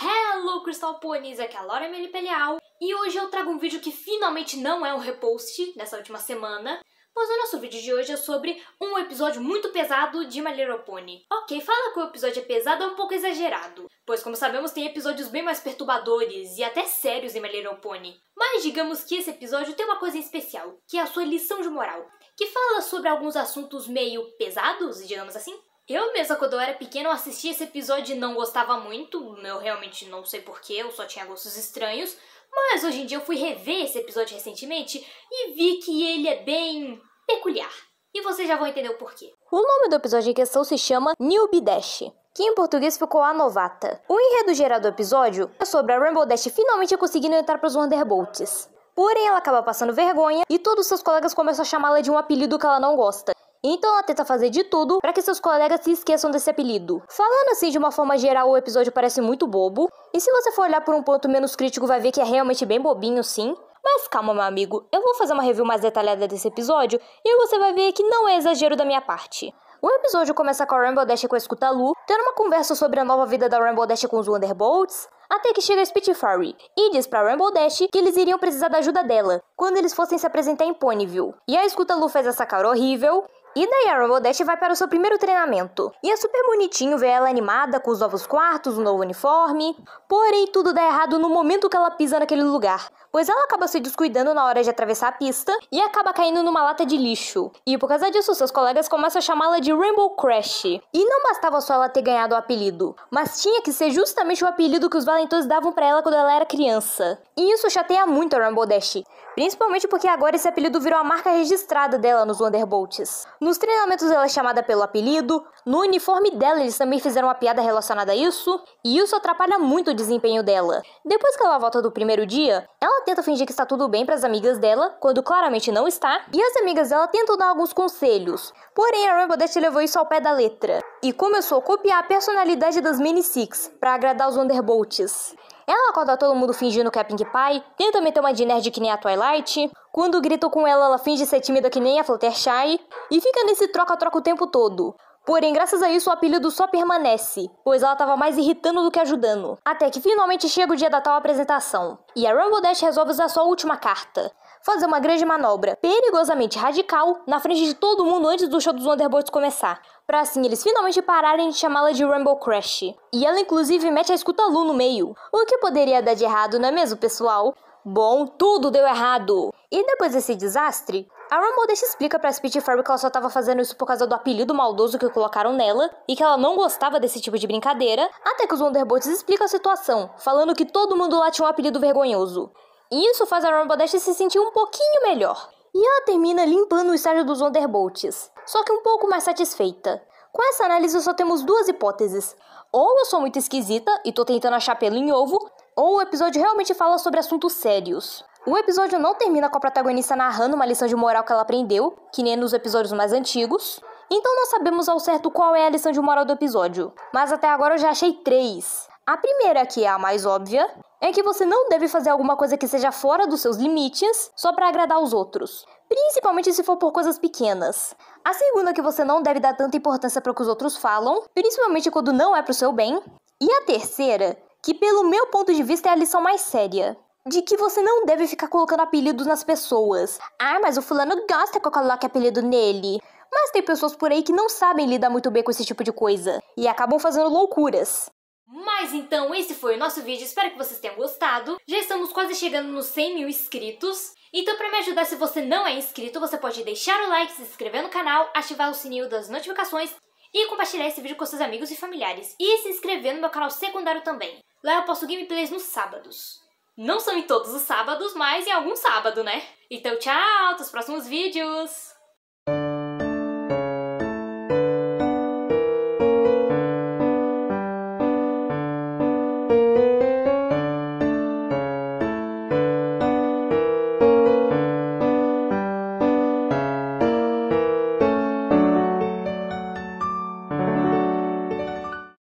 Hello Crystal Ponies, aqui é a Laura Emily Pelial e hoje eu trago um vídeo que finalmente não é um repost nessa última semana, pois o nosso vídeo de hoje é sobre um episódio muito pesado de My Little Pony. Ok, fala que o episódio é pesado é um pouco exagerado, pois como sabemos tem episódios bem mais perturbadores e até sérios em My Little Pony. Mas digamos que esse episódio tem uma coisa em especial, que é a sua lição de moral que fala sobre alguns assuntos meio pesados, digamos assim. Eu mesma, quando eu era pequena, assistia esse episódio e não gostava muito, eu realmente não sei porquê, eu só tinha gostos estranhos, mas hoje em dia eu fui rever esse episódio recentemente e vi que ele é bem peculiar. E vocês já vão entender o porquê. O nome do episódio em questão se chama Newbie Dash, que em português ficou A Novata. O enredo geral do episódio é sobre a Rainbow Dash finalmente conseguindo entrar para os Wonderbolts. Porém, ela acaba passando vergonha e todos seus colegas começam a chamá-la de um apelido que ela não gosta. Então ela tenta fazer de tudo para que seus colegas se esqueçam desse apelido. Falando assim de uma forma geral, o episódio parece muito bobo. E se você for olhar por um ponto menos crítico, vai ver que é realmente bem bobinho, sim. Mas calma, meu amigo, eu vou fazer uma review mais detalhada desse episódio e você vai ver que não é exagero da minha parte. O episódio começa com a Rainbow Dash com a escuta Lu, tendo uma conversa sobre a nova vida da Rainbow Dash com os Wonderbolts, até que chega Spitfire e diz para Rainbow Dash que eles iriam precisar da ajuda dela quando eles fossem se apresentar em Ponyville. E a escuta Lu faz essa cara horrível e daí a Modeste vai para o seu primeiro treinamento. E é super bonitinho ver ela animada com os novos quartos, o um novo uniforme. Porém, tudo dá errado no momento que ela pisa naquele lugar. Pois ela acaba se descuidando na hora de atravessar a pista e acaba caindo numa lata de lixo. E por causa disso, seus colegas começam a chamá-la de Rainbow Crash. E não bastava só ela ter ganhado o apelido, mas tinha que ser justamente o apelido que os valentões davam para ela quando ela era criança. E isso chateia muito a Rainbow Dash, Principalmente porque agora esse apelido virou a marca registrada dela nos Thunderbolts. Nos treinamentos ela é chamada pelo apelido, no uniforme dela eles também fizeram uma piada relacionada a isso, e isso atrapalha muito o desempenho dela. Depois que ela volta do primeiro dia, ela tenta fingir que está tudo bem para as amigas dela, quando claramente não está, e as amigas dela tentam dar alguns conselhos. Porém, a Rainbow Dash levou isso ao pé da letra e começou a copiar a personalidade das Mini Six para agradar os Thunderbolts. Ela acorda todo mundo fingindo que é Pink Pie, tenta meter uma de nerd que nem a Twilight. Quando grito com ela, ela finge ser tímida que nem a Fluttershy. E fica nesse troca-troca o tempo todo. Porém, graças a isso, o apelido só permanece, pois ela estava mais irritando do que ajudando. Até que finalmente chega o dia da tal apresentação, e a Rumble Dash resolve usar sua última carta fazer uma grande manobra perigosamente radical na frente de todo mundo antes do show dos Wonderbolts começar, para assim eles finalmente pararem de chamá-la de Rumble Crash. E ela inclusive mete a escuta Lu no meio. O que poderia dar de errado, não é mesmo, pessoal? Bom, tudo deu errado! E depois desse desastre, a Rumble deixa explica pra Spitfire que ela só tava fazendo isso por causa do apelido maldoso que colocaram nela e que ela não gostava desse tipo de brincadeira, até que os Wonderbolts explicam a situação, falando que todo mundo lá tinha um apelido vergonhoso. Isso faz a Rumbledest se sentir um pouquinho melhor. E ela termina limpando o estágio dos Wonderbolts, só que um pouco mais satisfeita. Com essa análise só temos duas hipóteses. Ou eu sou muito esquisita e tô tentando achar pelo em ovo, ou o episódio realmente fala sobre assuntos sérios. O episódio não termina com a protagonista narrando uma lição de moral que ela aprendeu, que nem nos episódios mais antigos. Então não sabemos ao certo qual é a lição de moral do episódio, mas até agora eu já achei três. A primeira, que é a mais óbvia, é que você não deve fazer alguma coisa que seja fora dos seus limites só para agradar os outros, principalmente se for por coisas pequenas. A segunda que você não deve dar tanta importância para o que os outros falam, principalmente quando não é para o seu bem. E a terceira, que pelo meu ponto de vista é a lição mais séria, de que você não deve ficar colocando apelidos nas pessoas. Ah, mas o fulano gosta que eu coloque apelido nele. Mas tem pessoas por aí que não sabem lidar muito bem com esse tipo de coisa e acabam fazendo loucuras. Mas então esse foi o nosso vídeo, espero que vocês tenham gostado. Já estamos quase chegando nos 100 mil inscritos. Então para me ajudar, se você não é inscrito, você pode deixar o like, se inscrever no canal, ativar o sininho das notificações e compartilhar esse vídeo com seus amigos e familiares. E se inscrever no meu canal secundário também. Lá eu posto gameplays nos sábados. Não são em todos os sábados, mas em algum sábado, né? Então tchau, até os próximos vídeos!